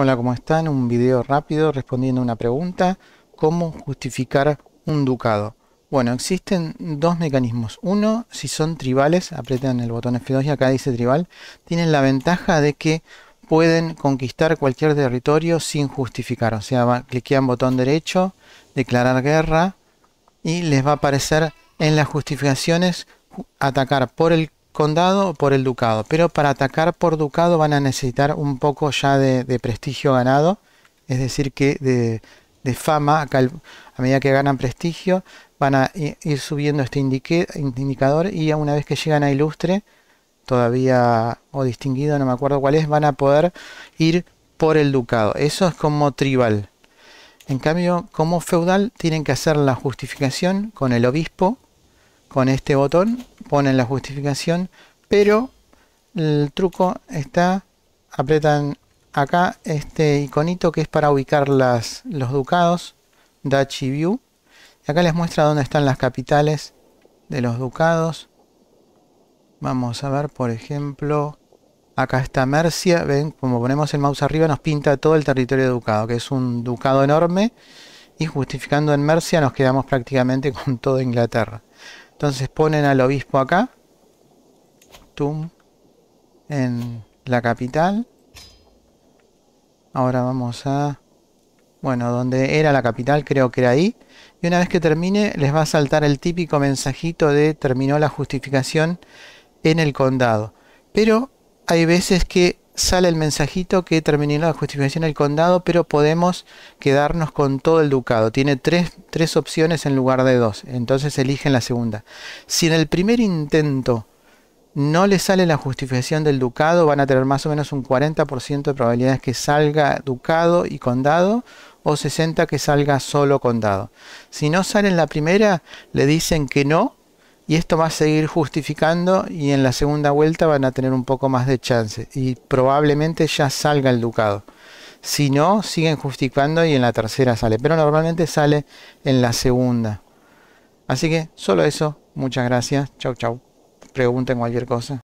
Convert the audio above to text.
Hola, ¿cómo están? Un video rápido respondiendo a una pregunta. ¿Cómo justificar un ducado? Bueno, existen dos mecanismos. Uno, si son tribales, apretan el botón F2 y acá dice tribal, tienen la ventaja de que pueden conquistar cualquier territorio sin justificar. O sea, va, cliquean botón derecho, declarar guerra y les va a aparecer en las justificaciones atacar por el condado por el ducado. Pero para atacar por ducado van a necesitar un poco ya de, prestigio ganado. Es decir, que de, fama, a medida que ganan prestigio, van a ir subiendo este indicador y una vez que llegan a ilustre, todavía o distinguido, no me acuerdo cuál es, van a poder ir por el ducado. Eso es como tribal. En cambio, como feudal, tienen que hacer la justificación con el obispo, con este botón ponen la justificación, pero el truco está, apretan acá este iconito que es para ubicar los ducados, Dachi View. Y acá les muestra dónde están las capitales de los ducados. Vamos a ver, por ejemplo, acá está Mercia. Ven, como ponemos el mouse arriba, nos pinta todo el territorio de ducado, que es un ducado enorme. Y justificando en Mercia nos quedamos prácticamente con toda Inglaterra. Entonces ponen al obispo acá. Tum. En la capital. Ahora vamos a... Bueno, donde era la capital, creo que era ahí. Y una vez que termine, les va a saltar el típico mensajito de terminó la justificación en el condado. Pero hay veces que sale el mensajito que terminó la justificación del condado, pero podemos quedarnos con todo el ducado. Tiene tres, opciones en lugar de dos, entonces eligen la segunda. Si en el primer intento no le sale la justificación del ducado, van a tener más o menos un 40% de probabilidades que salga ducado y condado o 60 que salga solo condado. Si no sale en la primera, le dicen que no y esto va a seguir justificando y en la segunda vuelta van a tener un poco más de chance y probablemente ya salga el ducado. Si no, siguen justificando y en la tercera sale, pero normalmente sale en la segunda. Así que solo eso, muchas gracias, chau chau, pregunten cualquier cosa.